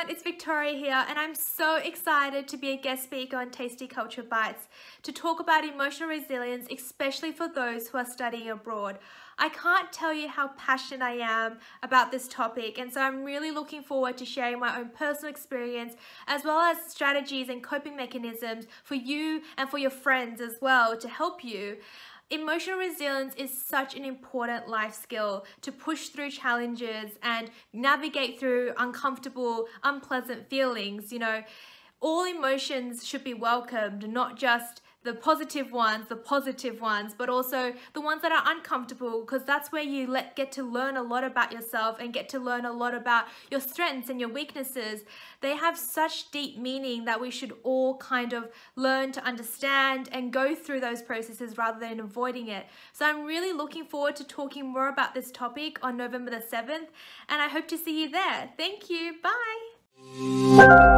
everyone, it's Victoria here and I'm so excited to be a guest speaker on Tasty Culture Bites to talk about emotional resilience, especially for those who are studying abroad. I can't tell you how passionate I am about this topic and so I'm really looking forward to sharing my own personal experience as well as strategies and coping mechanisms for you and for your friends as well to help you. Emotional resilience is such an important life skill to push through challenges and navigate through uncomfortable, unpleasant feelings. You know, all emotions should be welcomed, not just the positive ones, the positive ones, but also the ones that are uncomfortable because that's where you let, get to learn a lot about yourself and get to learn a lot about your strengths and your weaknesses. They have such deep meaning that we should all kind of learn to understand and go through those processes rather than avoiding it. So I'm really looking forward to talking more about this topic on November the 7th and I hope to see you there. Thank you. Bye.